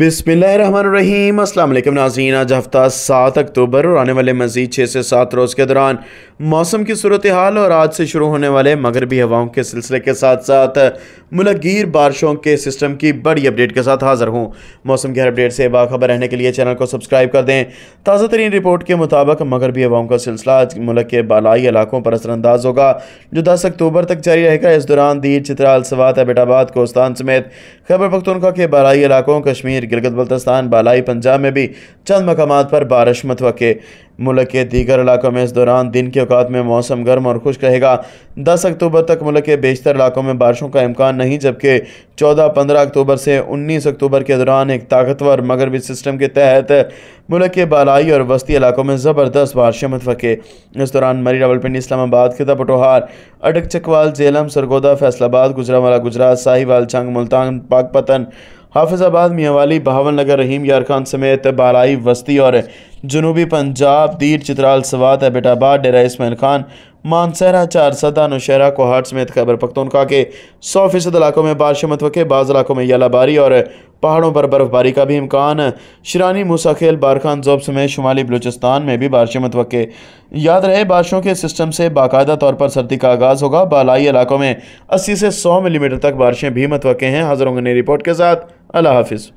बिसमीम अल्लाम नाजीन आज हफ्ता सात अक्टूबर और आने वाले मजीद छः से सात रोज़ के दौरान मौसम की सूरत हाल और आज से शुरू होने वाले मगरबी हवाओं के सिलसिले के साथ साथ मुलगीर बारिशों के सिस्टम की बड़ी अपडेट के साथ हाजिर हूँ मौसम की हर अपडेट से बाखबर रहने के लिए चैनल को सब्सक्राइब कर दें ताज़ा तरीन रिपोर्ट के मुताबिक मगरबी हवाओं का सिलसिला आज मुल्क के बालाई इलाकों पर असरअंदाज होगा जो दस अक्टूबर तक जारी रहेगा इस दौरान दीर चित्राल सवात एबटाबाद कोस्तान समेत खैबर पख्तनखा के बालाई इलाकों कश्मीर गिलगत बल्तस्तान बालाई पंजाब में भी चंद मकाम पर बारिश मतवे मुल्क के दीगर इलाकों में इस दौरान दिन के अवकात में मौसम गर्म और खुश रहेगा दस अक्टूबर तक मुल्क के बेशतर इलाकों में बारिशों का इम्कान नहीं जबकि चौदह पंद्रह अक्टूबर से उन्नीस अक्टूबर के दौरान एक ताकतवर मगरबी सिस्टम के तहत मुल्क के बालाई और वस्ती इलाकों में ज़बरदस्त बारिशें मतफे इस दौरान मरी रावलपिंडी इस्लामाबाद खिता पटोहार अटक चकवाल जेलम सरगोदा फैसलाबाद गुजरावाला गुजरात साहिवाल चंग मुल्तान पाकपतन हाफिजाबाद मियाँवाली बहावल नगर रहीम यारखान समेत बालाई वस्ती और जनूबी पंजाब दीर चित्राल सवात एबिटाबाद डेरा इसमैन खान मानसहरा चार सदा नौशहरा कोहाट समेत खैबर पख्तनखा के सौ फीसद इलाकों में बारिश मतवक़े बाज़ इलाकों में यालाबारी और पहाड़ों पर बर्फ़बारी का भी इम्कान शिरानी मूसाखेल बारखान जोब समेत शुमाली बलूचिस्तान में भी बारिश मतवक़े याद रहे बारिशों के सिस्टम से बाकायदा तौर पर सर्दी का आगाज़ होगा बालाई इलाकों में अस्सी से सौ मिलीमीटर तक बारिशें भी मतवक़े हैं हज़रों ने रिपोर्ट के साथ अल्लाह हाफिज़